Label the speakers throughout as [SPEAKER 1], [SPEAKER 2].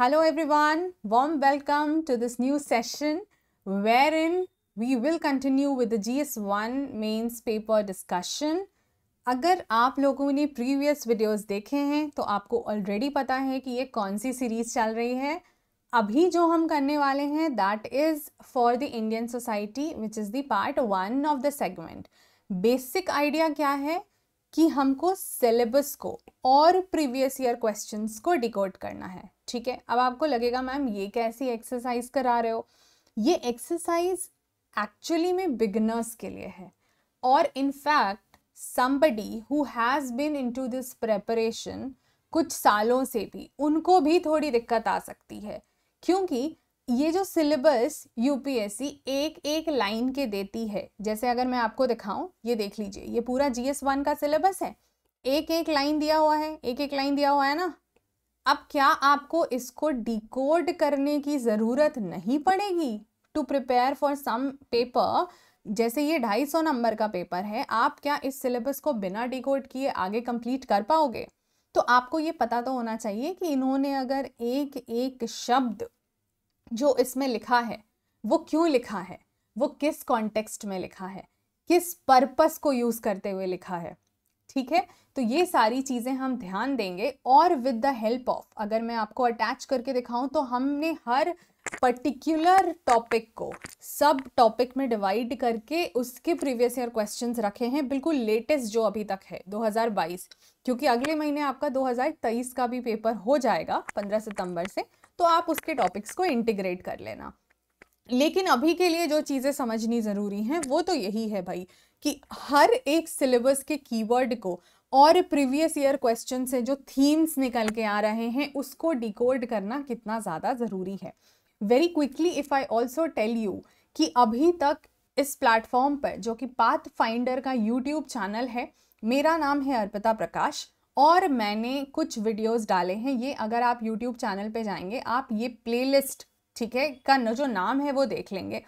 [SPEAKER 1] Hello hello everyone warm welcome to this new session wherein we will continue G S one mains paper discussion अगर आप लोगों ने previous videos देखे हैं तो आपको ऑलरेडी पता है कि ये कौन सी सीरीज चल रही है अभी जो हम करने वाले हैं that is for the Indian society which is the part one of the segment basic idea क्या है कि हमको सिलेबस को और प्रीवियस ईयर क्वेश्चंस को डिकोड करना है ठीक है अब आपको लगेगा मैम ये कैसी एक्सरसाइज करा रहे हो ये एक्सरसाइज एक्चुअली में बिगनर्स के लिए है और in fact somebody who has been to this preparation कुछ सालों से भी उनको भी थोड़ी दिक्कत आ सकती है क्योंकि ये जो सिलेबस यूपीएससी एक एक लाइन के देती है जैसे अगर मैं आपको दिखाऊं ये देख लीजिए ये पूरा जीएस वन का सिलेबस है एक एक लाइन दिया हुआ है एक एक लाइन दिया हुआ है ना अब क्या आपको इसको डिकोड करने की ज़रूरत नहीं पड़ेगी to prepare for some paper जैसे ये ढाई सौ नंबर का पेपर है आप क्या इस सिलेबस को बिना डिकोड किए आगे कंप्लीट कर पाओगे तो आपको ये पता तो होना चाहिए कि इन्होंने अगर एक एक शब्द जो इसमें लिखा है वो क्यों लिखा है वो किस कॉन्टेक्स्ट में लिखा है किस पर्पस को यूज़ करते हुए लिखा है ठीक है तो ये सारी चीज़ें हम ध्यान देंगे और विद द हेल्प ऑफ अगर मैं आपको अटैच करके दिखाऊं तो हमने हर पर्टिकुलर टॉपिक को सब टॉपिक में डिवाइड करके उसके प्रीवियस ईयर क्वेश्चंस रखे हैं बिल्कुल लेटेस्ट जो अभी तक है 2022 क्योंकि अगले महीने आपका 2023 का भी पेपर हो जाएगा 15 सितंबर से तो आप उसके टॉपिक्स को इंटीग्रेट कर लेना लेकिन अभी के लिए जो चीज़ें समझनी ज़रूरी हैं वो तो यही है भाई कि हर एक सिलेबस के कीवर्ड को और प्रीवियस ईयर क्वेश्चन से जो थीम्स निकल के आ रहे हैं उसको डिकोड करना कितना ज़्यादा ज़रूरी है very quickly if I also tell you कि अभी तक इस प्लेटफॉर्म पर जो कि पाथ फाइंडर का यूट्यूब चैनल है मेरा नाम है अर्पिता प्रकाश और मैंने कुछ वीडियोस डाले हैं ये अगर आप यूट्यूब चैनल पे जाएंगे आप ये प्लेलिस्ट ठीक है का न जो नाम है वो देख लेंगे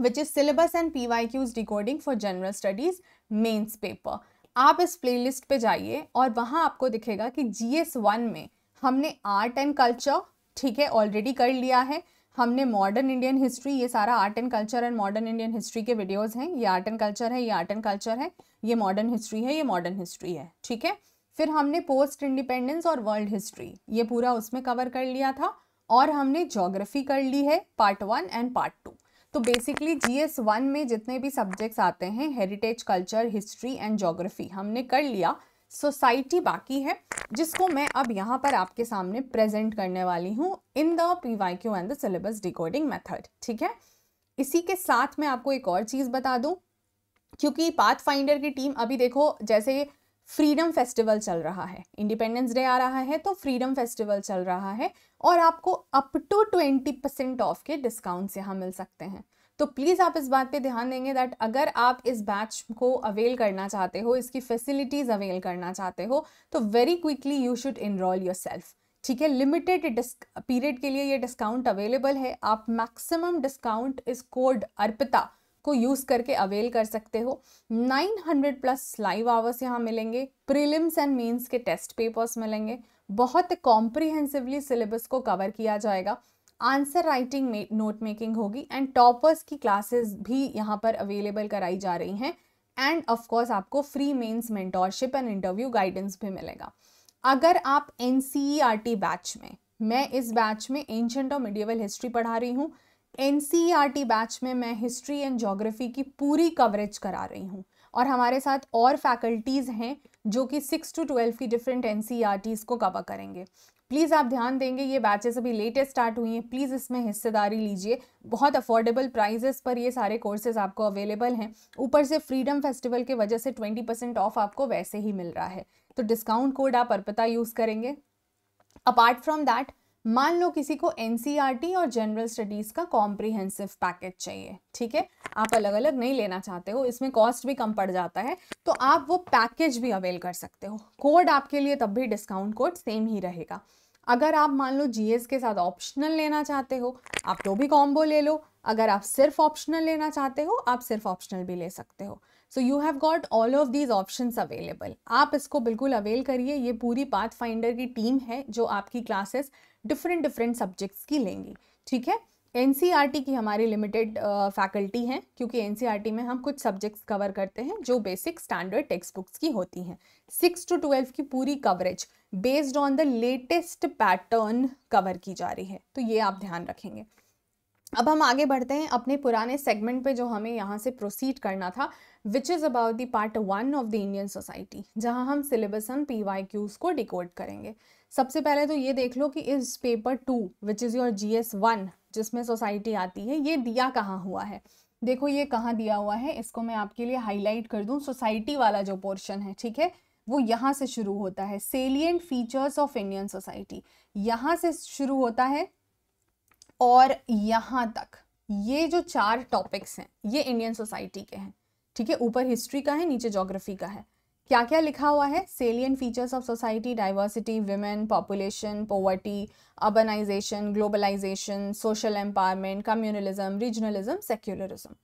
[SPEAKER 1] which is syllabus and P Y Qs recording for general studies mains paper आप इस प्लेलिस्ट पे जाइए और वहाँ आपको दिखेगा कि जी एस वन में हमने आर्ट एंड कल्चर ठीक है ऑलरेडी कर लिया है हमने मॉडर्न इंडियन हिस्ट्री ये सारा art and culture and modern Indian history के वीडियोज़ हैं ये आर्ट एंड कल्चर है ये आर्ट एंड कल्चर है ये मॉडर्न हिस्ट्री है ये मॉडर्न हिस्ट्री है ठीक है फिर हमने पोस्ट इंडिपेंडेंस और वर्ल्ड हिस्ट्री ये पूरा उसमें कवर कर लिया था और हमने जोग्राफी कर ली है part one and part two तो बेसिकली जी एस वन में जितने भी सब्जेक्ट्स आते हैं heritage culture history and geography हमने कर लिया सोसाइटी बाकी है जिसको मैं अब यहाँ पर आपके सामने प्रेजेंट करने वाली हूँ in the P Y Q and the syllabus decoding method ठीक है इसी के साथ मैं आपको एक और चीज़ बता दूँ क्योंकि पाथ फाइंडर की टीम अभी देखो जैसे फ्रीडम फेस्टिवल चल रहा है इंडिपेंडेंस डे आ रहा है तो फ्रीडम फेस्टिवल चल रहा है और आपको up to twenty percent off के डिस्काउंट्स यहाँ मिल सकते हैं तो प्लीज़ आप इस बात पे ध्यान देंगे दैट अगर आप इस बैच को अवेल करना चाहते हो इसकी फैसिलिटीज़ अवेल करना चाहते हो तो very quickly you should enroll yourself ठीक है लिमिटेड पीरियड के लिए ये डिस्काउंट अवेलेबल है आप मैक्सिमम डिस्काउंट इस कोड अर्पिता को यूज़ करके अवेल कर सकते हो 900 प्लस लाइव आवर्स यहाँ मिलेंगे प्रीलिम्स एंड मेंस के टेस्ट पेपर्स मिलेंगे बहुत कॉम्प्रिहेंसिवली सिलेबस को कवर किया जाएगा आंसर राइटिंग में नोट मेकिंग होगी एंड टॉपर्स की क्लासेस भी यहाँ पर अवेलेबल कराई जा रही हैं एंड ऑफ कोर्स आपको free mains mentorship and interview guidance भी मिलेगा अगर आप एन बैच e में मैं इस बैच में एंशंट और मिडिवल हिस्ट्री पढ़ा रही हूँ एन बैच में मैं हिस्ट्री एंड जोग्राफ़ी की पूरी कवरेज करा रही हूँ और हमारे साथ और फैकल्टीज़ हैं जो कि सिक्स टू ट्वेल्व की डिफरेंट एन को कवर करेंगे प्लीज़ आप ध्यान देंगे ये बैचेस अभी लेटेस्ट स्टार्ट हुई हैं प्लीज़ इसमें हिस्सेदारी लीजिए बहुत अफोर्डेबल प्राइजेस पर ये सारे कोर्सेज आपको अवेलेबल हैं ऊपर से फ्रीडम फेस्टिवल के वजह से ट्वेंटी परसेंट ऑफ आपको वैसे ही मिल रहा है तो डिस्काउंट कोड आप अर्पिता यूज़ करेंगे अपार्ट फ्रॉम दैट मान लो किसी को एन e और जनरल स्टडीज़ का कॉम्प्रिहेंसिव पैकेज चाहिए ठीक है आप अलग अलग नहीं लेना चाहते हो इसमें कॉस्ट भी कम पड़ जाता है तो आप वो पैकेज भी अवेल कर सकते हो कोड आपके लिए तब भी डिस्काउंट कोड सेम ही रहेगा अगर आप मान लो जीएस के साथ ऑप्शनल लेना चाहते हो आप तो भी कॉम्बो ले लो अगर आप सिर्फ ऑप्शनल लेना चाहते हो आप सिर्फ ऑप्शनल भी ले सकते हो so you have got all of these option available आप इसको बिल्कुल अवेल करिए ये पूरी पाथ फाइंडर की टीम है जो आपकी क्लासेस डिफरेंट डिफरेंट सब्जेक्ट्स की लेंगी ठीक है एन e की हमारी लिमिटेड फैकल्टी है क्योंकि एन e में हम कुछ सब्जेक्ट्स कवर करते हैं जो बेसिक स्टैंडर्ड टेक्स्ट बुक्स की होती हैं सिक्स टू ट्वेल्व की पूरी coverage based on the latest pattern cover की जा रही है तो ये आप ध्यान रखेंगे अब हम आगे बढ़ते हैं अपने पुराने सेगमेंट पे जो हमें यहाँ से प्रोसीड करना था which is about the part one of the Indian society जहाँ हम सिलेबस हम पी वाई क्यूज़ को डिकोड करेंगे सबसे पहले तो ये देख लो कि इस paper two which is your G S one जिसमें सोसाइटी आती है ये दिया कहाँ हुआ है देखो ये कहाँ दिया हुआ है इसको मैं आपके लिए हाईलाइट कर दूँ सोसाइटी वाला जो पोर्शन है ठीक है वो यहाँ से शुरू होता है salient features of Indian society यहाँ से शुरू होता है और यहाँ तक ये जो चार टॉपिक्स हैं ये इंडियन सोसाइटी के हैं ठीक है ऊपर हिस्ट्री का है नीचे जोग्राफी का है क्या क्या लिखा हुआ है salient features of society diversity women population poverty urbanisation globalisation social empowerment communalism regionalism secularism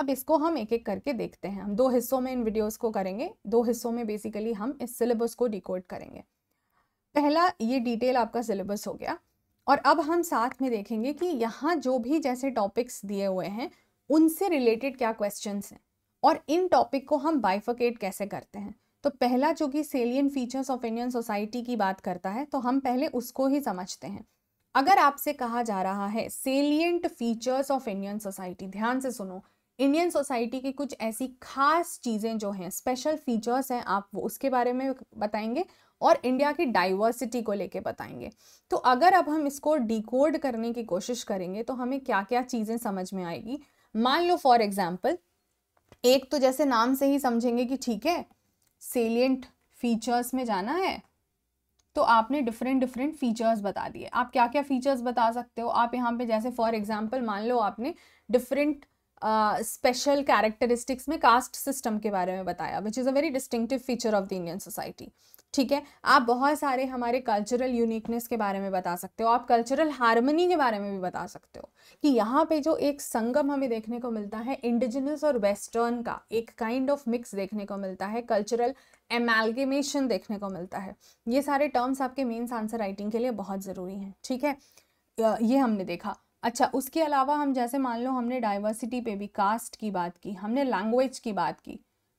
[SPEAKER 1] अब इसको हम एक एक करके देखते हैं हम दो हिस्सों में इन वीडियोस को करेंगे दो हिस्सों में बेसिकली हम इस सिलेबस को डिकोड करेंगे पहला ये डिटेल आपका सिलेबस हो गया और अब हम साथ में देखेंगे कि यहाँ जो भी जैसे टॉपिक्स दिए हुए हैं उनसे रिलेटेड क्या क्वेश्चन हैं और इन टॉपिक को हम बाइफकेट कैसे करते हैं तो पहला जो कि salient features of Indian society की बात करता है तो हम पहले उसको ही समझते हैं अगर आपसे कहा जा रहा है salient features of Indian society ध्यान से सुनो इंडियन सोसाइटी की कुछ ऐसी खास चीज़ें जो हैं स्पेशल फीचर्स हैं आप वो उसके बारे में बताएंगे और इंडिया की डाइवर्सिटी को लेके बताएंगे तो अगर अब हम इसको डिकोड करने की कोशिश करेंगे तो हमें क्या क्या चीज़ें समझ में आएगी मान लो फॉर एग्जाम्पल एक तो जैसे नाम से ही समझेंगे कि ठीक है सेलियंट फीचर्स में जाना है तो आपने डिफरेंट डिफरेंट फीचर्स बता दिए आप क्या क्या फीचर्स बता सकते हो आप यहाँ पे जैसे फॉर एग्जाम्पल मान लो आपने डिफरेंट स्पेशल कैरेक्टरिस्टिक्स में कास्ट सिस्टम के बारे में बताया which is a very distinctive feature of the Indian society ठीक है आप बहुत सारे हमारे कल्चरल यूनिकनेस के बारे में बता सकते हो आप कल्चरल हारमनी के बारे में भी बता सकते हो कि यहाँ पे जो एक संगम हमें देखने को मिलता है इंडिजिनस और वेस्टर्न का एक काइंड ऑफ मिक्स देखने को मिलता है कल्चरल एमेलगेमेशन देखने को मिलता है ये सारे टर्म्स आपके मेन्स आंसर राइटिंग के लिए बहुत ज़रूरी हैं ठीक है ये हमने देखा अच्छा उसके अलावा हम जैसे मान लो हमने डाइवर्सिटी पे भी कास्ट की बात की हमने लैंग्वेज की बात की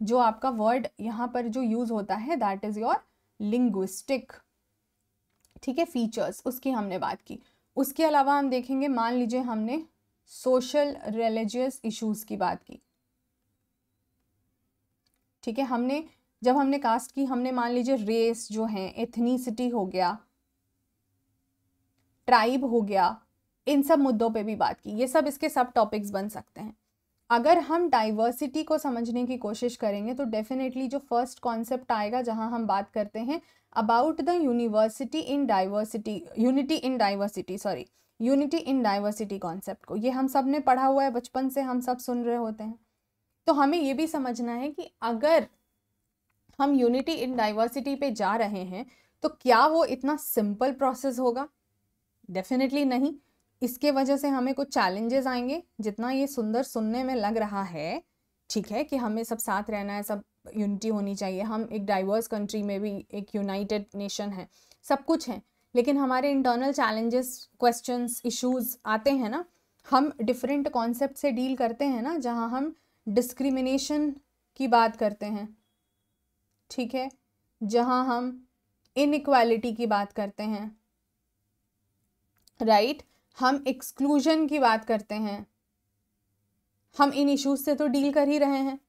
[SPEAKER 1] जो आपका वर्ड यहाँ पर जो यूज़ होता है दैट इज़ योर लिंग्विस्टिक ठीक है फीचर्स उसकी हमने बात की उसके अलावा हम देखेंगे मान लीजिए हमने सोशल रिलीजियस इश्यूज़ की बात की ठीक है हमने जब हमने कास्ट की हमने मान लीजिए रेस जो है एथनीसिटी हो गया ट्राइब हो गया इन सब मुद्दों पे भी बात की ये सब इसके सब टॉपिक्स बन सकते हैं अगर हम डाइवर्सिटी को समझने की कोशिश करेंगे तो डेफिनेटली जो फर्स्ट कॉन्सेप्ट आएगा जहां हम बात करते हैं about the university in diversity unity in diversity sorry unity in diversity concept को ये हम सब ने पढ़ा हुआ है बचपन से हम सब सुन रहे होते हैं तो हमें ये भी समझना है कि अगर हम यूनिटी इन डाइवर्सिटी पे जा रहे हैं तो क्या वो इतना सिंपल प्रोसेस होगा डेफिनेटली नहीं इसके वजह से हमें कुछ चैलेंजेस आएंगे जितना ये सुंदर सुनने में लग रहा है ठीक है कि हमें सब साथ रहना है सब यूनिटी होनी चाहिए हम एक डाइवर्स कंट्री में भी एक यूनाइटेड नेशन है सब कुछ है लेकिन हमारे इंटरनल चैलेंजेस क्वेश्चन इशूज़ आते हैं ना हम डिफरेंट कॉन्सेप्ट से डील करते हैं ना जहाँ हम डिस्क्रिमिनेशन की बात करते हैं ठीक है जहाँ हम इनक्वालिटी की बात करते हैं राइट right? हम एक्सक्लूजन की बात करते हैं हम इन इश्यूज से तो डील कर ही रहे हैं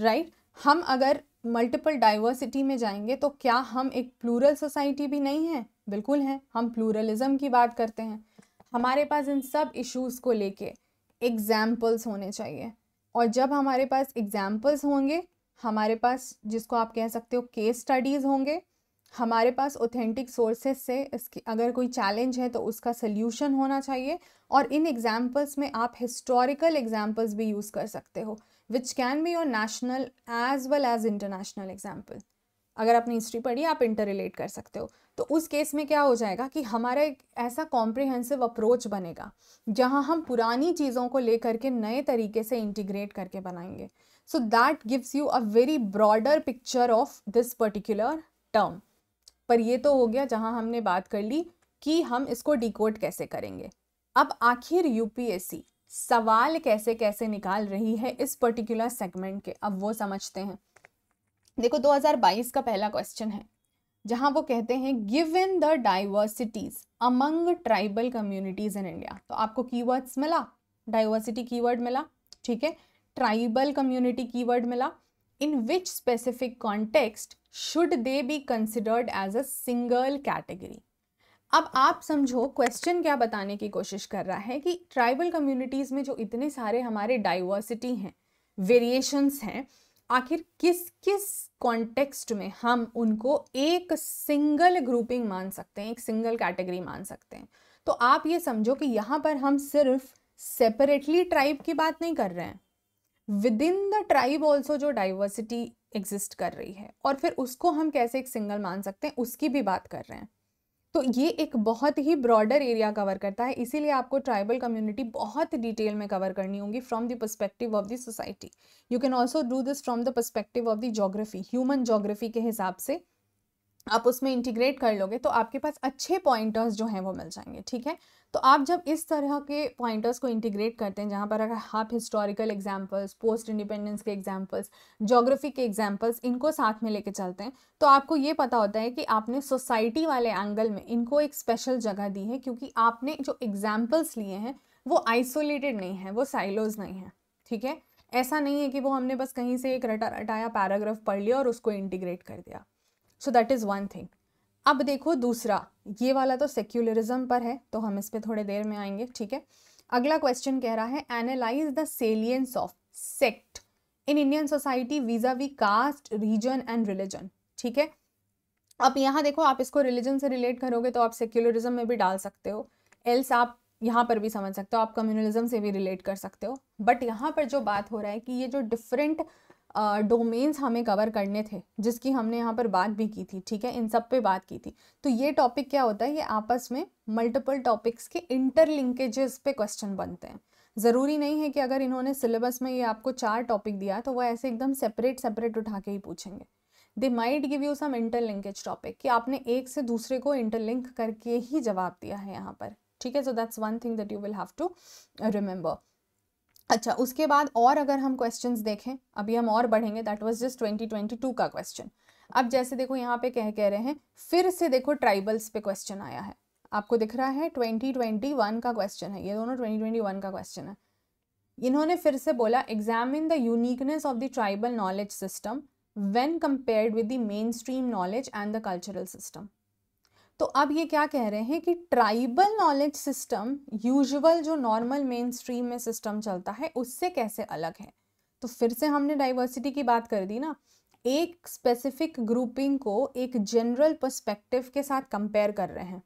[SPEAKER 1] राइट right? हम अगर मल्टीपल डाइवर्सिटी में जाएंगे तो क्या हम एक प्लूरल सोसाइटी भी नहीं है बिल्कुल हैं हम प्लूरलिज्म की बात करते हैं हमारे पास इन सब इश्यूज़ को लेके एग्जाम्पल्स होने चाहिए और जब हमारे पास एग्जाम्पल्स होंगे हमारे पास जिसको आप कह सकते हो केस स्टडीज़ होंगे हमारे पास ऑथेंटिक सोर्सेस से इसकी अगर कोई चैलेंज है तो उसका सल्यूशन होना चाहिए और इन एग्जाम्पल्स में आप हिस्टोरिकल एग्जाम्पल्स भी यूज़ कर सकते हो which can be your national as well as international example अगर आपने हिस्ट्री पढ़ी आप इंटर रिलेट कर सकते हो तो उस केस में क्या हो जाएगा कि हमारा एक ऐसा कॉम्प्रिहेंसिव अप्रोच बनेगा जहां हम पुरानी चीज़ों को लेकर के नए तरीके से इंटीग्रेट करके बनाएंगे so that gives you a very broader picture of this particular term पर ये तो हो गया जहाँ हमने बात कर ली कि हम इसको डिकोड कैसे करेंगे अब आखिर यूपीएससी सवाल कैसे कैसे निकाल रही है इस पर्टिकुलर सेगमेंट के अब वो समझते हैं देखो 2022 का पहला क्वेश्चन है जहां वो कहते हैं given the diversities among tribal communities in India तो आपको कीवर्ड्स मिला डाइवर्सिटी कीवर्ड मिला ठीक है ट्राइबल कम्युनिटी कीवर्ड मिला in which specific context should they be considered as a single category? अब आप समझो क्वेश्चन क्या बताने की कोशिश कर रहा है कि ट्राइबल कम्युनिटीज़ में जो इतने सारे हमारे डाइवर्सिटी हैं वेरिएशंस हैं आखिर किस किस कॉन्टेक्स्ट में हम उनको एक सिंगल ग्रुपिंग मान सकते हैं एक सिंगल कैटेगरी मान सकते हैं तो आप ये समझो कि यहाँ पर हम सिर्फ सेपरेटली ट्राइब की बात नहीं कर रहे हैं within the tribe also जो डाइवर्सिटी एग्जिस्ट कर रही है और फिर उसको हम कैसे एक सिंगल मान सकते हैं उसकी भी बात कर रहे हैं तो ये एक बहुत ही ब्रॉडर एरिया कवर करता है इसीलिए आपको ट्राइबल कम्युनिटी बहुत डिटेल में कवर करनी होगी from the perspective of the society you can also do this from the perspective of the geography human geography के हिसाब से आप उसमें इंटीग्रेट कर लोगे तो आपके पास अच्छे पॉइंटर्स जो हैं वो मिल जाएंगे ठीक है तो आप जब इस तरह के पॉइंटर्स को इंटीग्रेट करते हैं जहाँ पर अगर आप हिस्टोरिकल एग्जाम्पल्स पोस्ट इंडिपेंडेंस के एग्जांपल्स जोग्राफी के एग्जाम्पल्स इनको साथ में लेके चलते हैं तो आपको ये पता होता है कि आपने सोसाइटी वाले एंगल में इनको एक स्पेशल जगह दी है क्योंकि आपने जो एग्जाम्पल्स लिए हैं वो आइसोलेटेड नहीं है वो साइलोज नहीं है ठीक है ऐसा नहीं है कि वो हमने बस कहीं से एक रटा रटाया पैराग्राफ पढ़ लिया और उसको इंटीग्रेट कर दिया so that is one thing अब देखो दूसरा ये वाला तो सेक्युलरिज्म पर है तो हम इस पर थोड़ी देर में आएंगे ठीक है अगला क्वेश्चन कह रहा है analyse the salience of sect in Indian society vis-a-vis caste region and religion ठीक है अब यहाँ देखो आप इसको रिलीजन से रिलेट करोगे तो आप सेक्युलरिज्म में भी डाल सकते हो एल्स आप यहाँ पर भी समझ सकते हो आप कम्युनलिज्म से भी रिलेट कर सकते हो बट यहाँ पर जो बात हो रहा है कि ये जो डिफरेंट डोमेन्स हमें कवर करने थे जिसकी हमने यहाँ पर बात भी की थी ठीक है इन सब पे बात की थी तो ये टॉपिक क्या होता है ये आपस में मल्टीपल टॉपिक्स के इंटरलिंकेजेस पे क्वेश्चन बनते हैं ज़रूरी नहीं है कि अगर इन्होंने सिलेबस में ये आपको चार टॉपिक दिया तो वो ऐसे एकदम सेपरेट सेपरेट उठा के ही पूछेंगे they might give you some interlinkage topic कि आपने एक से दूसरे को इंटरलिंक करके ही जवाब दिया है यहाँ पर ठीक है so that's one thing that you will have to remember अच्छा उसके बाद और अगर हम क्वेश्चंस देखें अभी हम और बढ़ेंगे दैट वाज जस्ट 2022 का क्वेश्चन अब जैसे देखो यहाँ पे कह कह रहे हैं फिर से देखो ट्राइबल्स पे क्वेश्चन आया है आपको दिख रहा है 2021 का क्वेश्चन है ये दोनों 2021 का क्वेश्चन है इन्होंने फिर से बोला examine the uniqueness of the tribal knowledge system when compared with the mainstream knowledge and the cultural system तो अब ये क्या कह रहे हैं कि ट्राइबल नॉलेज सिस्टम यूजुअल जो नॉर्मल मेन स्ट्रीम में सिस्टम चलता है उससे कैसे अलग है तो फिर से हमने डाइवर्सिटी की बात कर दी ना एक स्पेसिफिक ग्रुपिंग को एक जनरल पर्सपेक्टिव के साथ कंपेयर कर रहे हैं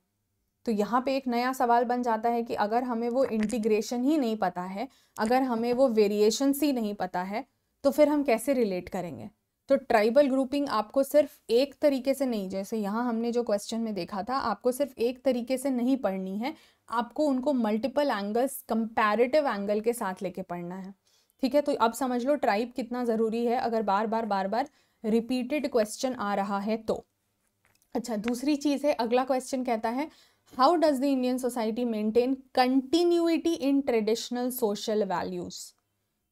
[SPEAKER 1] तो यहाँ पे एक नया सवाल बन जाता है कि अगर हमें वो इंटीग्रेशन ही नहीं पता है अगर हमें वो वेरिएशन ही नहीं पता है तो फिर हम कैसे रिलेट करेंगे तो ट्राइबल ग्रुपिंग आपको सिर्फ एक तरीके से नहीं जैसे यहाँ हमने जो क्वेश्चन में देखा था आपको सिर्फ एक तरीके से नहीं पढ़नी है आपको उनको मल्टीपल एंगल्स कंपैरेटिव एंगल के साथ लेके पढ़ना है ठीक है तो अब समझ लो ट्राइब कितना ज़रूरी है अगर बार बार बार बार रिपीटेड क्वेश्चन आ रहा है तो अच्छा दूसरी चीज़ है अगला क्वेश्चन कहता है how does the Indian society maintain continuity in traditional social values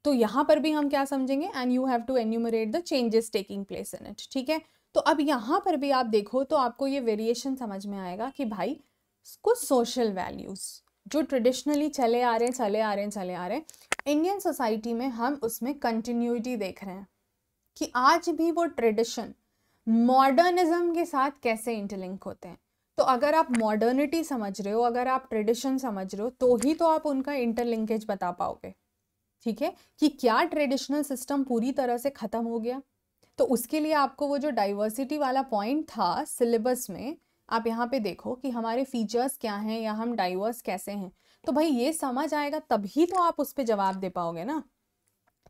[SPEAKER 1] तो यहाँ पर भी हम क्या समझेंगे and you have to enumerate the changes taking place in it ठीक है तो अब यहाँ पर भी आप देखो तो आपको ये वेरिएशन समझ में आएगा कि भाई कुछ सोशल वैल्यूज़ जो ट्रेडिशनली चले आ रहे हैं चले आ रहे हैं चले आ रहे हैं इंडियन सोसाइटी में हम उसमें कंटिन्यूटी देख रहे हैं कि आज भी वो ट्रेडिशन मॉडर्निज्म के साथ कैसे इंटरलिंक होते हैं तो अगर आप मॉडर्निटी समझ रहे हो अगर आप ट्रेडिशन समझ रहे हो तो ही तो आप उनका इंटरलिंकेज बता पाओगे ठीक है कि क्या ट्रेडिशनल सिस्टम पूरी तरह से ख़त्म हो गया तो उसके लिए आपको वो जो डाइवर्सिटी वाला पॉइंट था सिलेबस में आप यहाँ पे देखो कि हमारे फीचर्स क्या हैं या हम डाइवर्स कैसे हैं तो भाई ये समझ आएगा तभी तो आप उस पर जवाब दे पाओगे ना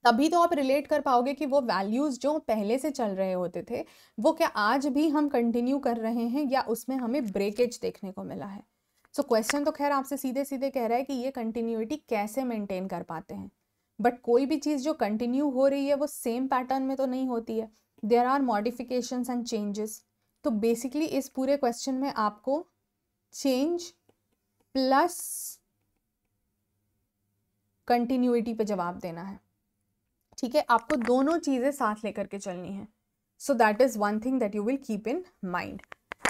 [SPEAKER 1] तभी तो आप रिलेट कर पाओगे कि वो वैल्यूज़ जो पहले से चल रहे होते थे वो क्या आज भी हम कंटिन्यू कर रहे हैं या उसमें हमें ब्रेकेज देखने को मिला है सो so क्वेश्चन तो खैर आपसे सीधे सीधे कह रहा है कि ये कंटिन्यूटी कैसे मेंटेन कर पाते हैं बट कोई भी चीज़ जो कंटिन्यू हो रही है वो सेम पैटर्न में तो नहीं होती है there are modification and changes तो बेसिकली इस पूरे क्वेश्चन में आपको चेंज प्लस कंटिन्यूटी पे जवाब देना है ठीक है आपको दोनों चीज़ें साथ लेकर के चलनी है so that is one thing that you will keep in mind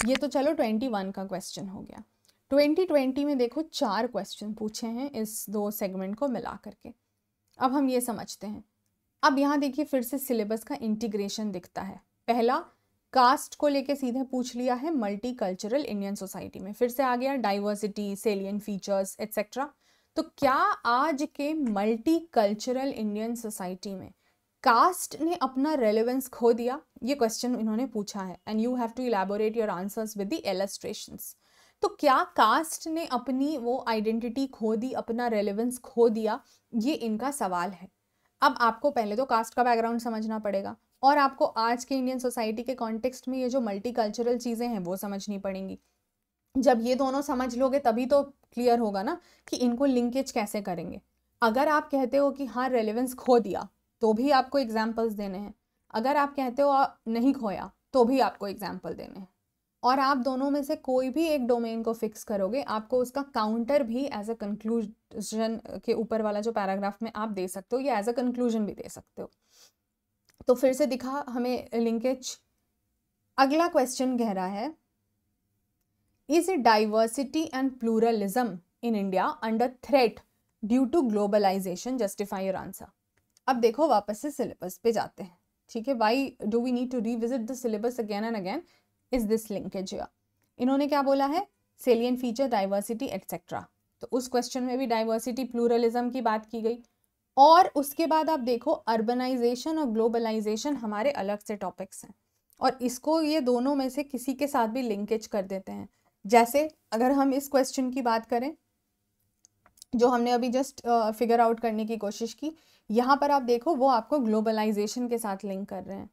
[SPEAKER 1] ये तो चलो ट्वेंटी वन का क्वेश्चन हो गया ट्वेंटी ट्वेंटी में देखो चार क्वेश्चन पूछे हैं इस दो सेगमेंट को मिला करके अब हम ये समझते हैं अब यहाँ देखिए फिर से सिलेबस का इंटीग्रेशन दिखता है पहला कास्ट को लेके सीधे पूछ लिया है मल्टी कल्चरल इंडियन सोसाइटी में फिर से आ गया डाइवर्सिटी सेलियन फीचर्स एट्सेट्रा तो क्या आज के मल्टी कल्चरल इंडियन सोसाइटी में कास्ट ने अपना रेलेवेंस खो दिया ये क्वेश्चन इन्होंने पूछा है and you have to elaborate your answers with the illustrations तो क्या कास्ट ने अपनी वो आइडेंटिटी खो दी अपना रेलेवेंस खो दिया ये इनका सवाल है अब आपको पहले तो कास्ट का बैकग्राउंड समझना पड़ेगा और आपको आज के इंडियन सोसाइटी के कॉन्टेक्स्ट में ये जो मल्टी कल्चरल चीज़ें हैं वो समझनी पड़ेंगी जब ये दोनों समझ लोगे तभी तो क्लियर होगा ना कि इनको लिंकेज कैसे करेंगे अगर आप कहते हो कि हाँ रेलेवेंस खो दिया तो भी आपको एग्जाम्पल्स देने हैं अगर आप कहते हो नहीं खोया तो भी आपको एग्जाम्पल देने हैं और आप दोनों में से कोई भी एक डोमेन को फिक्स करोगे आपको उसका काउंटर भी एज अ कंक्लूजन के ऊपर वाला जो पैराग्राफ में आप दे सकते हो या एज अ कंक्लूजन भी दे सकते हो तो फिर से दिखा हमें लिंकेज अगला क्वेश्चन गहरा है is a diversity and pluralism in India under threat due to globalisation justify your answer अब देखो वापस से सिलेबस पे जाते हैं ठीक है why do we need to revisit the syllabus again and again is this linkage इन्होंने क्या बोला है सेलियन फीचर डाइवर्सिटी एट्सेट्रा तो उस क्वेश्चन में भी डाइवर्सिटी प्लूरलिज्म की बात की गई और उसके बाद आप देखो अर्बनाइजेशन और ग्लोबलाइजेशन हमारे अलग से टॉपिक्स हैं और इसको ये दोनों में से किसी के साथ भी लिंकेज कर देते हैं जैसे अगर हम इस क्वेश्चन की बात करें जो हमने अभी जस्ट फिगर आउट करने की कोशिश की यहाँ पर आप देखो वो आपको ग्लोबलाइजेशन के साथ लिंक कर रहे हैं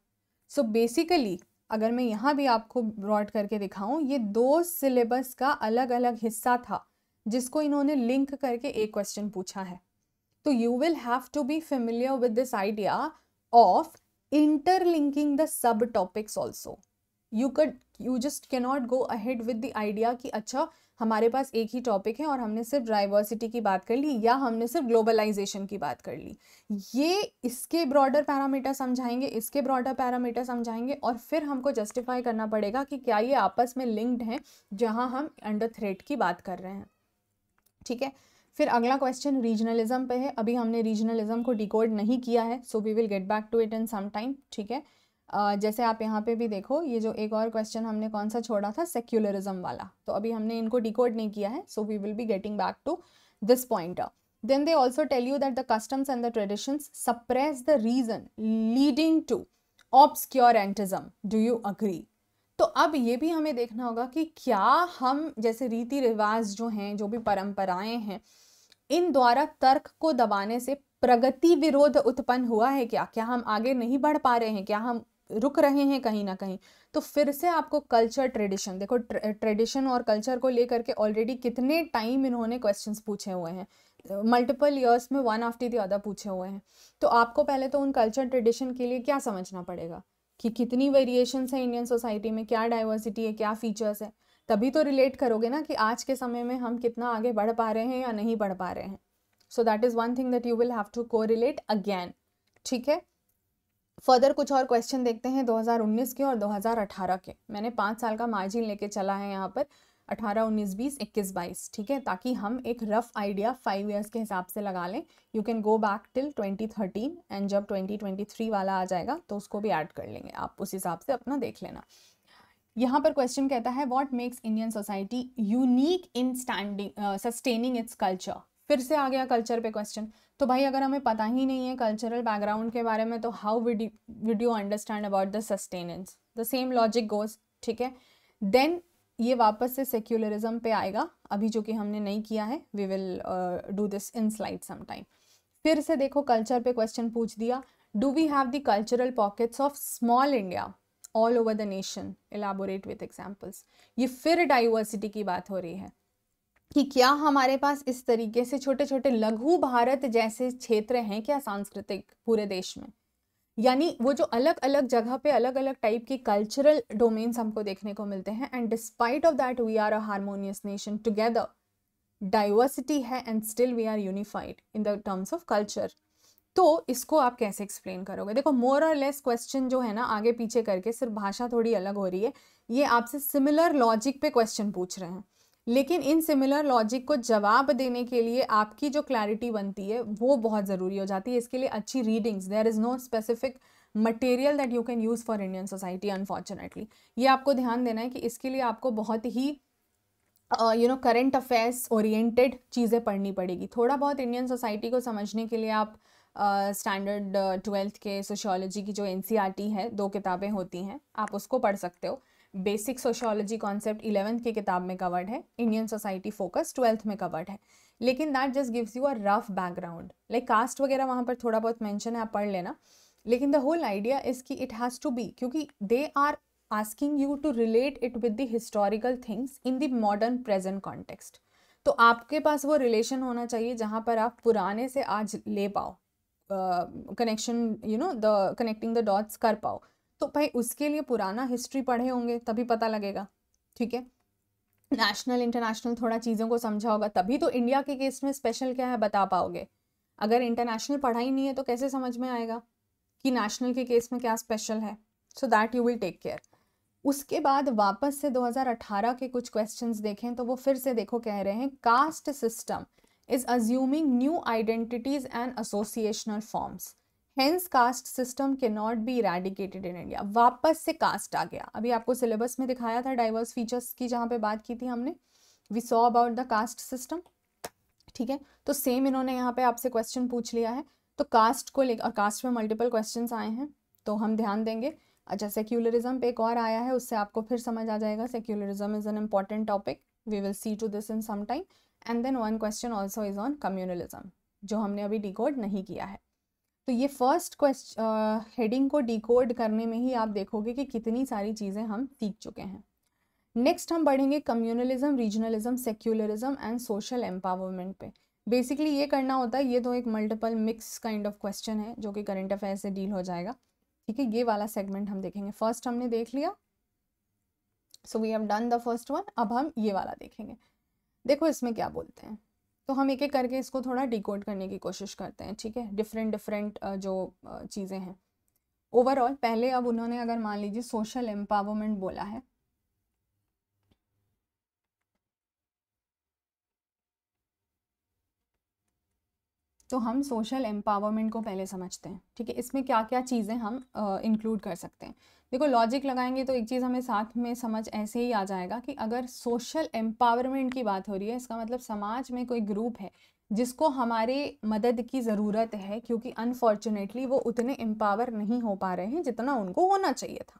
[SPEAKER 1] सो बेसिकली अगर मैं यहाँ भी आपको ब्रॉड करके दिखाऊँ ये दो सिलेबस का अलग अलग हिस्सा था जिसको इन्होंने लिंक करके एक क्वेश्चन पूछा है तो you will have to be familiar with this idea of interlinking the subtopics also you could you just cannot go ahead with the idea कि अच्छा हमारे पास एक ही टॉपिक है और हमने सिर्फ डाइवर्सिटी की बात कर ली या हमने सिर्फ ग्लोबलाइजेशन की बात कर ली ये इसके ब्रॉडर पैरामीटर समझाएंगे इसके ब्रॉडर पैरामीटर समझाएंगे और फिर हमको जस्टिफाई करना पड़ेगा कि क्या ये आपस में लिंक्ड हैं जहां हम अंडर थ्रेड की बात कर रहे हैं ठीक है फिर अगला क्वेश्चन रीजनलिज्म पे है अभी हमने रीजनलिज्म को डिकोड नहीं किया है so we will get back to it in some time ठीक है जैसे आप यहाँ पे भी देखो ये जो एक और क्वेश्चन हमने कौन सा छोड़ा था सेक्युलरिज्म वाला तो अभी हमने इनको डिकोड नहीं किया है so we will be getting back to this point they also tell you that the customs and the the suppress the reason leading to obscurantism do you agree तो अब ये भी हमें देखना होगा कि क्या हम जैसे रीति रिवाज जो हैं जो भी परंपराएं हैं इन द्वारा तर्क को दबाने से प्रगति विरोध उत्पन्न हुआ है क्या क्या हम आगे नहीं बढ़ पा रहे हैं क्या हम रुक रहे हैं कहीं ना कहीं तो फिर से आपको कल्चर ट्रेडिशन देखो ट्रेडिशन और कल्चर को लेकर के ऑलरेडी कितने टाइम इन्होंने क्वेश्चंस पूछे हुए हैं मल्टीपल ईयर्स में वन आफ्टर दी अदर पूछे हुए हैं तो आपको पहले तो उन कल्चर ट्रेडिशन के लिए क्या समझना पड़ेगा कि कितनी वेरिएशन है इंडियन सोसाइटी में क्या डाइवर्सिटी है क्या फीचर्स है तभी तो रिलेट करोगे ना कि आज के समय में हम कितना आगे बढ़ पा रहे हैं या नहीं बढ़ पा रहे हैं so that is one thing that you will have to को रिलेट अगैन ठीक है फर्दर कुछ और क्वेश्चन देखते हैं 2019 के और 2018 के मैंने पाँच साल का मार्जिन लेके चला है यहाँ पर 18, 19, 20, 21, 22 ठीक है ताकि हम एक रफ आइडिया फाइव ईयर्स के हिसाब से लगा लें you can go back till 2013 and जब 2023 वाला आ जाएगा तो उसको भी ऐड कर लेंगे आप उस हिसाब से अपना देख लेना यहाँ पर क्वेश्चन कहता है what makes Indian society unique in standing sustaining its culture फिर से आ गया कल्चर पे क्वेश्चन तो भाई अगर हमें पता ही नहीं है कल्चरल बैकग्राउंड के बारे में तो how would you understand about the sustenance the same logic goes ठीक है देन ये वापस से सेक्युलरिज्म पे आएगा अभी जो कि हमने नहीं किया है we will do this in slide time फिर से देखो कल्चर पे क्वेश्चन पूछ दिया do we have the cultural pockets of small India all over the nation elaborate with examples ये फिर डाइवर्सिटी की बात हो रही है कि क्या हमारे पास इस तरीके से छोटे छोटे लघु भारत जैसे क्षेत्र हैं क्या सांस्कृतिक पूरे देश में यानी वो जो अलग अलग जगह पे अलग अलग टाइप के कल्चरल डोमेन्स हमको देखने को मिलते हैं and despite of that we are a harmonious nation together diversity है and still we are unified in the terms of culture तो इसको आप कैसे एक्सप्लेन करोगे देखो मोर और लेस क्वेश्चन जो है ना आगे पीछे करके सिर्फ भाषा थोड़ी अलग हो रही है ये आपसे सिमिलर लॉजिक पे क्वेश्चन पूछ रहे हैं लेकिन इन सिमिलर लॉजिक को जवाब देने के लिए आपकी जो क्लैरिटी बनती है वो बहुत ज़रूरी हो जाती है इसके लिए अच्छी readings there is no specific material that you can use for Indian society unfortunately ये आपको ध्यान देना है कि इसके लिए आपको बहुत ही you know current affairs oriented चीज़ें पढ़नी पड़ेगी थोड़ा बहुत इंडियन सोसाइटी को समझने के लिए आप स्टैंडर्ड uh, ट्वेल्थ के सोशियोलॉजी की जो एन e है दो किताबें होती हैं आप उसको पढ़ सकते हो बेसिक सोशियोलॉजी कॉन्सेप्ट इलेवंथ की किताब में कवर्ड है इंडियन सोसाइटी फोकस ट्वेल्थ में कवर्ड है लेकिन that just gives you a rough background like caste वगैरह वहाँ पर थोड़ा बहुत मैंशन है आप पढ़ लेना लेकिन द होल आइडिया इज़ कि इट हैज़ टू बी क्योंकि they are asking you to relate it with the historical things in the modern present context तो आपके पास वो रिलेशन होना चाहिए जहाँ पर आप पुराने से आज ले पाओ connection you know the connecting the dots कर पाओ तो भाई उसके लिए पुराना हिस्ट्री पढ़े होंगे तभी पता लगेगा ठीक है नेशनल इंटरनेशनल थोड़ा चीज़ों को समझा होगा तभी तो इंडिया के केस में स्पेशल क्या है बता पाओगे अगर इंटरनेशनल पढ़ा ही नहीं है तो कैसे समझ में आएगा कि नेशनल के केस में क्या स्पेशल है so that you will take care उसके बाद वापस से 2018 के कुछ क्वेश्चंस देखें तो वो फिर से देखो कह रहे हैं caste system is assuming new identities and associational forms hence caste system के not be eradicated in India वापस से कास्ट आ गया अभी आपको सिलेबस में दिखाया था डाइवर्स फीचर्स की जहाँ पे बात की थी हमने we saw about the caste system ठीक है तो सेम इन्होंने यहाँ पे आपसे क्वेश्चन पूछ लिया है तो कास्ट को लेकर कास्ट में मल्टीपल क्वेश्चन आए हैं तो हम ध्यान देंगे अच्छा सेक्युलरिज्म पे एक और आया है उससे आपको फिर समझ आ जाएगा secularism is an important topic we will see to this in some time and then one question also is on communalism जो हमने अभी डिकोड नहीं किया है तो ये फर्स्ट क्वेश्चन हेडिंग को डिकोड करने में ही आप देखोगे कि कितनी सारी चीज़ें हम सीख चुके हैं नेक्स्ट हम बढ़ेंगे communalism regionalism secularism and social empowerment पे बेसिकली ये करना होता है ये तो एक multiple mix kind of question है जो कि करंट अफेयर से डील हो जाएगा ठीक है ये वाला सेगमेंट हम देखेंगे फर्स्ट हमने देख लिया so we have done the first one अब हम ये वाला देखेंगे देखो इसमें क्या बोलते हैं तो हम एक एक करके इसको थोड़ा डिकोड करने की कोशिश करते हैं ठीक है डिफरेंट डिफरेंट जो चीज़ें हैं ओवरऑल पहले अब उन्होंने अगर मान लीजिए सोशल एम्पावरमेंट बोला है तो हम सोशल एम्पावरमेंट को पहले समझते हैं ठीक है इसमें क्या क्या चीज़ें हम इंक्लूड कर सकते हैं देखो लॉजिक लगाएंगे तो एक चीज़ हमें साथ में समझ ऐसे ही आ जाएगा कि अगर सोशल एम्पावरमेंट की बात हो रही है इसका मतलब समाज में कोई ग्रुप है जिसको हमारे मदद की ज़रूरत है क्योंकि अनफॉर्चुनेटली वो उतने एम्पावर नहीं हो पा रहे हैं जितना उनको होना चाहिए था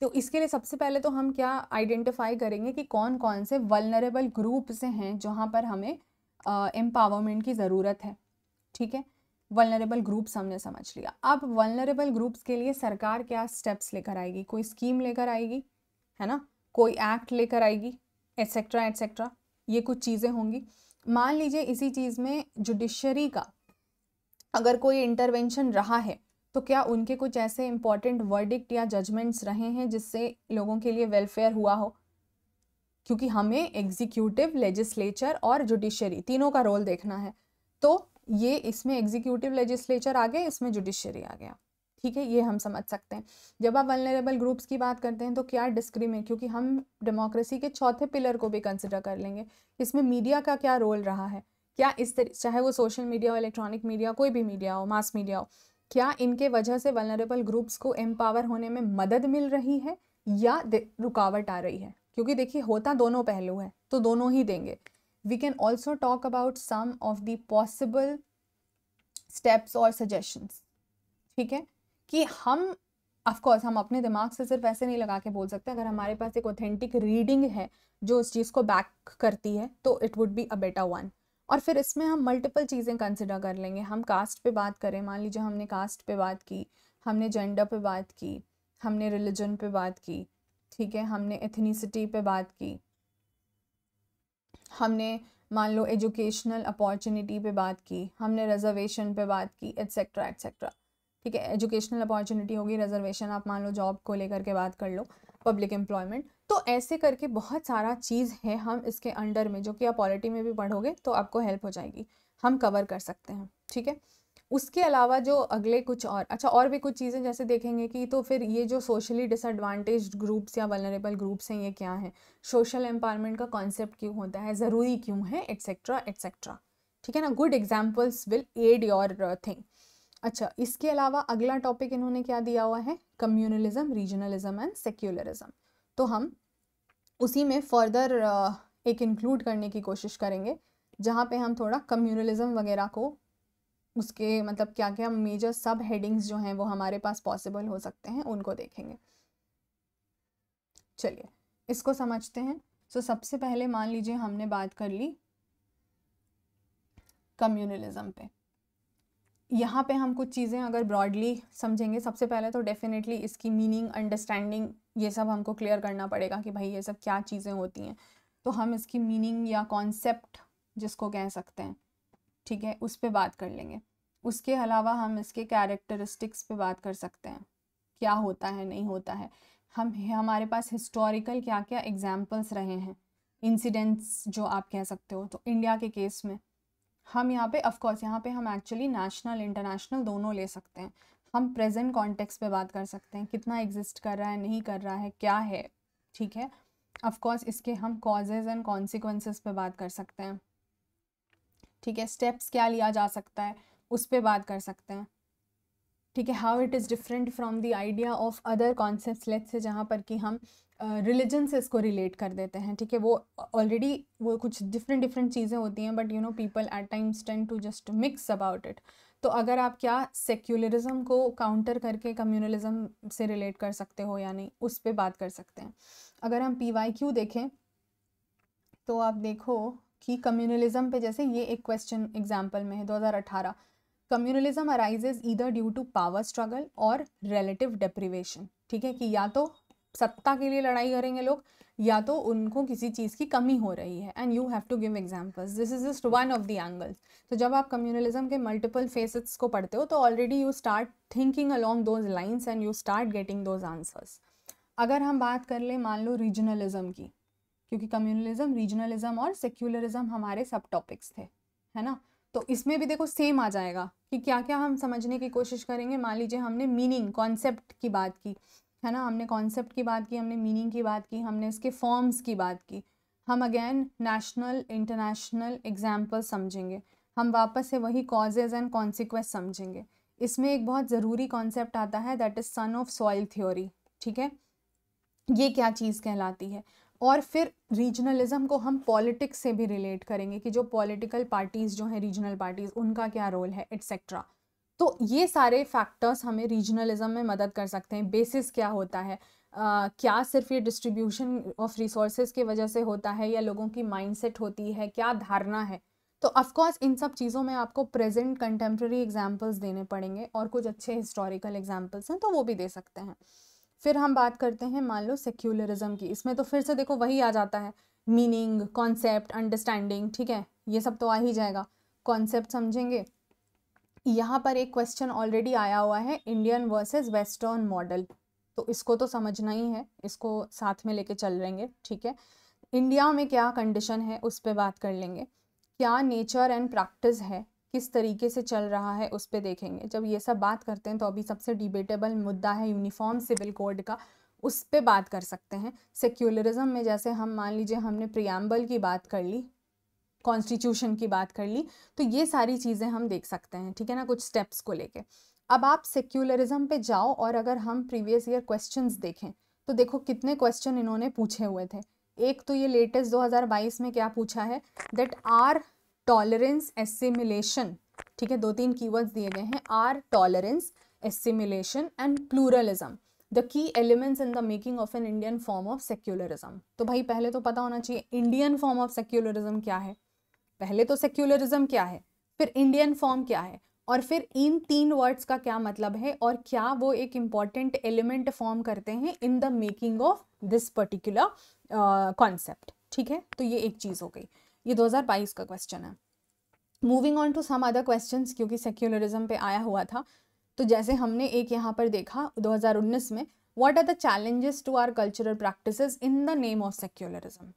[SPEAKER 1] तो इसके लिए सबसे पहले तो हम क्या आइडेंटिफाई करेंगे कि कौन कौन से वलनरेबल ग्रुप्स हैं जहाँ पर हमें एम्पावरमेंट की ज़रूरत है ठीक है वलनरेबल ग्रुप्स हमने समझ लिया अब वलनरेबल ग्रुप्स के लिए सरकार क्या स्टेप्स लेकर आएगी कोई स्कीम लेकर आएगी है ना कोई एक्ट लेकर आएगी एट्सेट्रा एट्सेट्रा ये कुछ चीज़ें होंगी मान लीजिए इसी चीज़ में जुडिशरी का अगर कोई इंटरवेंशन रहा है तो क्या उनके कुछ ऐसे इंपॉर्टेंट वर्डिक्ट या जजमेंट्स रहे हैं जिससे लोगों के लिए वेलफेयर हुआ हो क्योंकि हमें एग्जीक्यूटिव लेजिस्लेचर और जुडिशरी तीनों का रोल देखना है तो ये इसमें एग्जीक्यूटिव लेजिस्लेचर आ गया इसमें जुडिशरी आ गया ठीक है ये हम समझ सकते हैं जब आप वनरेबल ग्रुप्स की बात करते हैं तो क्या डिस्क्रिमिन क्योंकि हम डेमोक्रेसी के चौथे पिलर को भी कंसिडर कर लेंगे इसमें मीडिया का क्या रोल रहा है क्या इस तरह चाहे वो सोशल मीडिया हो इलेक्ट्रॉनिक मीडिया कोई भी मीडिया हो मास मीडिया हो क्या इनके वजह से वनरेबल ग्रुप्स को एम्पावर होने में मदद मिल रही है या रुकावट आ रही है क्योंकि देखिए होता दोनों पहलू है तो दोनों ही देंगे we can also talk about some of the possible steps और सजेशंस ठीक है कि हम ऑफकोर्स हम अपने दिमाग से सिर्फ ऐसे नहीं लगा के बोल सकते अगर हमारे पास एक ऑथेंटिक रीडिंग है जो उस चीज़ को बैक करती है तो इट वुड बी अ बेटा वन और फिर इसमें हम मल्टीपल चीज़ें कंसिडर कर लेंगे हम कास्ट पे बात करें मान लीजिए हमने कास्ट पे बात की हमने जेंडर पे बात की हमने रिलीजन पे बात की ठीक है हमने एथनीसिटी पे बात की हमने मान लो एजुकेशनल अपॉर्चुनिटी पे बात की हमने रिजर्वेशन पे बात की एट्सेट्रा एट्सेट्रा ठीक है एजुकेशनल अपॉर्चुनिटी होगी रिजर्वेशन आप मान लो जॉब को लेकर के बात कर लो पब्लिक एम्प्लॉयमेंट तो ऐसे करके बहुत सारा चीज़ है हम इसके अंडर में जो कि आप पॉलिटी में भी पढ़ोगे तो आपको हेल्प हो जाएगी हम कवर कर सकते हैं ठीक है उसके अलावा जो अगले कुछ और अच्छा और भी कुछ चीज़ें जैसे देखेंगे कि तो फिर ये जो सोशली डिसएडवांटेज ग्रुप्स या वनरेबल ग्रुप्स हैं ये क्या हैं सोशल एम्पावरमेंट का कॉन्सेप्ट क्यों होता है ज़रूरी क्यों है एट्सेट्रा एट्सेट्रा ठीक है ना good examples will add your thing अच्छा इसके अलावा अगला टॉपिक इन्होंने क्या दिया हुआ है कम्युनलिज्म रीजनलिज्म एंड सेक्युलरिज्म तो हम उसी में फर्दर uh, एक इंक्लूड करने की कोशिश करेंगे जहाँ पे हम थोड़ा कम्युनलिज्म वगैरह को उसके मतलब क्या क्या मेजर सब हेडिंग्स जो हैं वो हमारे पास पॉसिबल हो सकते हैं उनको देखेंगे चलिए इसको समझते हैं सो so, सबसे पहले मान लीजिए हमने बात कर ली कम्युनलिज्म पे यहाँ पे हम कुछ चीज़ें अगर ब्रॉडली समझेंगे सबसे पहले तो डेफिनेटली इसकी मीनिंग अंडरस्टैंडिंग ये सब हमको क्लियर करना पड़ेगा कि भाई ये सब क्या चीज़ें होती हैं तो हम इसकी मीनिंग या कॉन्सेप्ट जिसको कह सकते हैं ठीक है उस पर बात कर लेंगे उसके अलावा हम इसके कैरेक्टरिस्टिक्स पे बात कर सकते हैं क्या होता है नहीं होता है हम हमारे पास हिस्टोरिकल क्या क्या एग्जाम्पल्स रहे हैं इंसिडेंट्स जो आप कह सकते हो तो इंडिया के केस में हम यहाँ पे ऑफ कोर्स यहाँ पे हम एक्चुअली नेशनल इंटरनेशनल दोनों ले सकते हैं हम प्रेजेंट कॉन्टेक्स्ट पे बात कर सकते हैं कितना एग्जिस्ट कर रहा है नहीं कर रहा है क्या है ठीक है ऑफ कोर्स इसके हम कॉजेज एंड कॉन्सिक्वेंसेस पे बात कर सकते हैं ठीक है स्टेप्स क्या लिया जा सकता है उस पर बात कर सकते हैं ठीक है how it is different from the idea of other concept let's say जहाँ पर कि हम रिलीजन uh, से इसको रिलेट कर देते हैं ठीक है वो ऑलरेडी वो कुछ डिफरेंट डिफरेंट चीज़ें होती हैं but you know people at times tend to just mix about it तो अगर आप क्या सेक्युलरिज्म को काउंटर करके कम्युनलिज्म से रिलेट कर सकते हो या नहीं उस पर बात कर सकते हैं अगर हम पी वाई क्यू देखें तो आप देखो कि कम्युनलिज्म पे जैसे ये एक क्वेश्चन एग्जाम्पल में है 2018 communalism arises either due to power struggle और रिलेटिव डिप्रिवेशन ठीक है कि या तो सत्ता के लिए लड़ाई करेंगे लोग या तो उनको किसी चीज़ की कमी हो रही है and you have to give examples this is just one of the angles तो जब आप कम्युनलिज्म के मल्टीपल फेसेस को पढ़ते हो तो already you start thinking along those lines and you start getting those answers अगर हम बात कर ले मान लो रीजनलिज्म की क्योंकि कम्युनलिज्म रीजनलिज्म और सेक्युलरिज्म हमारे सब टॉपिक्स थे है ना तो इसमें भी देखो सेम आ जाएगा कि क्या क्या हम समझने की कोशिश करेंगे मान लीजिए हमने मीनिंग कॉन्सेप्ट की बात की है ना हमने कॉन्सेप्ट की बात की हमने मीनिंग की बात की हमने इसके फॉर्म्स की बात की हम अगेन नेशनल इंटरनेशनल एग्जाम्पल समझेंगे हम वापस से वही कॉजेज एंड कॉन्सिक्वेंस समझेंगे इसमें एक बहुत ज़रूरी कॉन्सेप्ट आता है that is son of soil theory ठीक है ये क्या चीज़ कहलाती है और फिर रीजनलिज़म को हम पॉलिटिक्स से भी रिलेट करेंगे कि जो पॉलिटिकल पार्टीज़ जो हैं रीजनल पार्टीज़ उनका क्या रोल है एट्सेट्रा तो ये सारे फैक्टर्स हमें रीजनलिज़म में मदद कर सकते हैं बेसिस क्या होता है Uh, क्या सिर्फ ये डिस्ट्रीब्यूशन ऑफ रिसोर्सेज की वजह से होता है या लोगों की माइंडसेट होती है क्या धारणा है तो ऑफकोर्स इन सब चीज़ों में आपको प्रेजेंट कंटेम्प्रेरी एग्जाम्पल्स देने पड़ेंगे और कुछ अच्छे हिस्टोरिकल एग्जाम्पल्स हैं तो वो भी दे सकते हैं फिर हम बात करते हैं मान लो सेक्युलरिज्म की इसमें तो फिर से देखो वही आ जाता है मीनिंग कॉन्सेप्ट अंडरस्टैंडिंग ठीक है ये सब तो आ ही जाएगा कॉन्सेप्ट समझेंगे यहाँ पर एक क्वेश्चन ऑलरेडी आया हुआ है इंडियन वर्सेस वेस्टर्न मॉडल तो इसको तो समझना ही है इसको साथ में लेके चल रहेंगे ठीक है इंडिया में क्या कंडीशन है उस पर बात कर लेंगे क्या नेचर एंड प्रैक्टिस है किस तरीके से चल रहा है उस पर देखेंगे जब ये सब बात करते हैं तो अभी सबसे डिबेटेबल मुद्दा है यूनिफॉर्म सिविल कोड का उस पर बात कर सकते हैं सेक्युलरिज्म में जैसे हम मान लीजिए हमने प्रियाम्बल की बात कर ली कॉन्स्टिट्यूशन की बात कर ली तो ये सारी चीज़ें हम देख सकते हैं ठीक है ना कुछ स्टेप्स को लेके अब आप सेक्युलरिज्म पे जाओ और अगर हम प्रीवियस ईयर क्वेश्चंस देखें तो देखो कितने क्वेश्चन इन्होंने पूछे हुए थे एक तो ये लेटेस्ट 2022 में क्या पूछा है दैट आर टॉलरेंस एसिमिलेशन ठीक है दो तीन कीवर्ड्स दिए गए हैं are tolerance assimilation and pluralism the key elements in the making of an Indian form of secularism तो भाई पहले तो पता होना चाहिए इंडियन फॉर्म ऑफ सेक्युलरिज्म क्या है पहले तो सेक्युलरिज्म क्या है फिर इंडियन फॉर्म क्या है और फिर इन तीन वर्ड्स का क्या मतलब है और क्या वो एक इम्पॉर्टेंट एलिमेंट फॉर्म करते हैं in the making of this particular concept ठीक है तो ये एक चीज़ हो गई ये 2022 का क्वेश्चन है moving on to some other question क्योंकि सेक्युलरिज्म पे आया हुआ था तो जैसे हमने एक यहाँ पर देखा 2019 में what are the challenges to our cultural practices in the name of secularism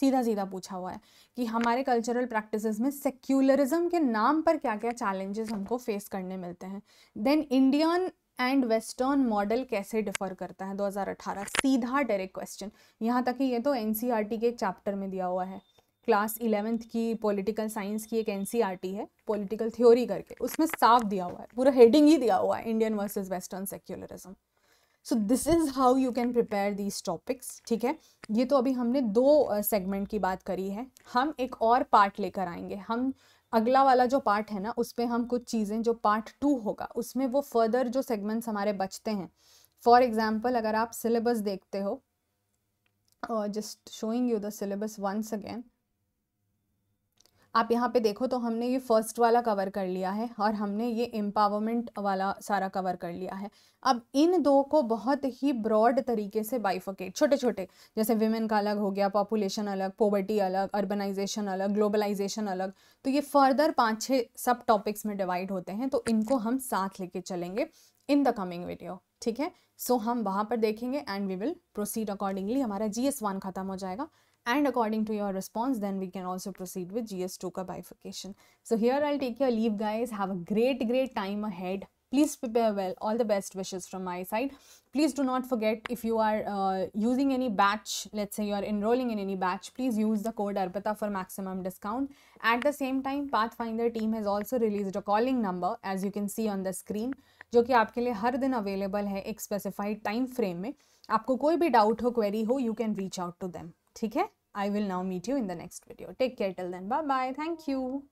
[SPEAKER 1] सीधा सीधा पूछा हुआ है कि हमारे कल्चरल प्रैक्टिसेस में सेक्युलरिज्म के नाम पर क्या क्या चैलेंजेस हमको फेस करने मिलते हैं then Indian and western model कैसे डिफर करता है 2018 सीधा डायरेक्ट क्वेश्चन यहाँ तक कि ये तो एन e के चैप्टर में दिया हुआ है क्लास इलेवेंथ की पॉलिटिकल साइंस की एक एन e है पॉलिटिकल थ्योरी करके उसमें साफ दिया हुआ है पूरा हेडिंग ही दिया हुआ है Indian versus western secularism so this is how you can prepare these topics ठीक है ये तो अभी हमने दो सेगमेंट की बात करी है हम एक और पार्ट लेकर आएंगे हम अगला वाला जो पार्ट है ना उसमें हम कुछ चीज़ें जो पार्ट टू होगा उसमें वो फर्दर जो सेगमेंट्स हमारे बचते हैं फॉर एग्जाम्पल अगर आप सिलेबस देखते हो just showing you the syllabus once again आप यहाँ पे देखो तो हमने ये फर्स्ट वाला कवर कर लिया है और हमने ये एम्पावरमेंट वाला सारा कवर कर लिया है अब इन दो को बहुत ही ब्रॉड तरीके से बाइफकेट छोटे छोटे जैसे विमेन का अलग हो गया पॉपुलेशन अलग पोवर्टी अलग अर्बनाइजेशन अलग ग्लोबलाइजेशन अलग तो ये फर्दर पाँच छः सब टॉपिक्स में डिवाइड होते हैं तो इनको हम साथ लेके चलेंगे इन द कमिंग वीडियो ठीक है सो so, हम वहाँ पर देखेंगे and we will proceed accordingly हमारा जी एस वन ख़त्म हो जाएगा and according to your response then we can also proceed with GS-Toka bifurcation. So here I'll take your leave guys. Have a great great time ahead please prepare well all the best wishes from my side please do not forget if you are uh, using any batch let's say you are enrolling in any batch please use the code arpita for maximum discount at the same time pathfinder team has also released a calling number as you can see on the screen जो कि आपके लिए हर दिन available है एक specified time frame में आपको कोई भी डाउट हो क्वेरी हो you can reach out to them ठीक है I will now meet you in the next video take care till then bye bye thank you